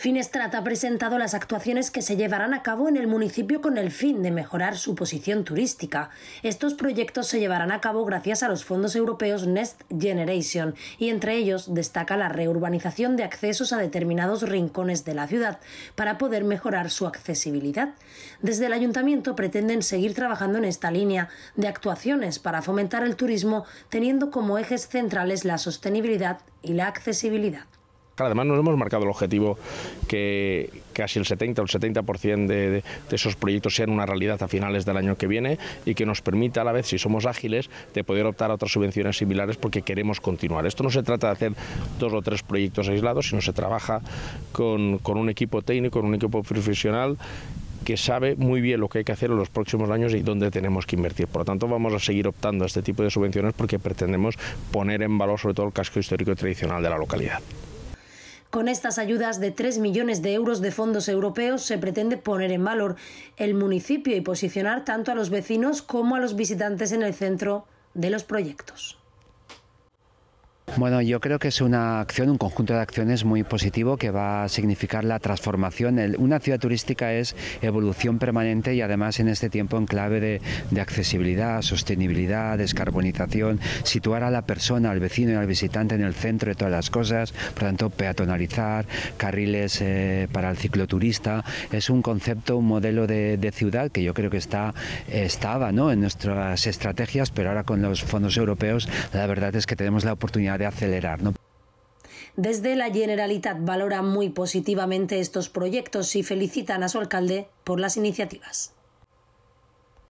Finestrat ha presentado las actuaciones que se llevarán a cabo en el municipio con el fin de mejorar su posición turística. Estos proyectos se llevarán a cabo gracias a los fondos europeos Next Generation y entre ellos destaca la reurbanización de accesos a determinados rincones de la ciudad para poder mejorar su accesibilidad. Desde el ayuntamiento pretenden seguir trabajando en esta línea de actuaciones para fomentar el turismo teniendo como ejes centrales la sostenibilidad y la accesibilidad además nos hemos marcado el objetivo que casi el 70 o el 70% de, esos proyectos sean una realidad a finales del año que viene y que nos permita a la vez, si somos ágiles, de poder optar a otras subvenciones similares porque queremos continuar. Esto no se trata de hacer dos o tres proyectos aislados, sino se trabaja con, con un equipo técnico, con un equipo profesional que sabe muy bien lo que hay que hacer en los próximos años y dónde tenemos que invertir. Por lo tanto, vamos a seguir optando a este tipo de subvenciones porque pretendemos poner en valor sobre todo el casco histórico y tradicional de la localidad. Con estas ayudas de 3 millones de euros de fondos europeos se pretende poner en valor el municipio y posicionar tanto a los vecinos como a los visitantes en el centro de los proyectos. Bueno, yo creo que es una acción, un conjunto de acciones muy positivo que va a significar la transformación. una ciudad turística es evolución permanente y además en este tiempo en clave de, accesibilidad, sostenibilidad, descarbonización, situar a la persona, al vecino y al visitante en el centro de todas las cosas, por tanto peatonalizar, carriles eh, para el cicloturista, es un concepto, un modelo de, ciudad que yo creo que está, estaba en nuestras estrategias, pero ahora con los fondos europeos la verdad es que tenemos la oportunidad de acelerar. Desde la Generalitat valora muy positivamente estos proyectos y felicitan a su alcalde por las iniciativas.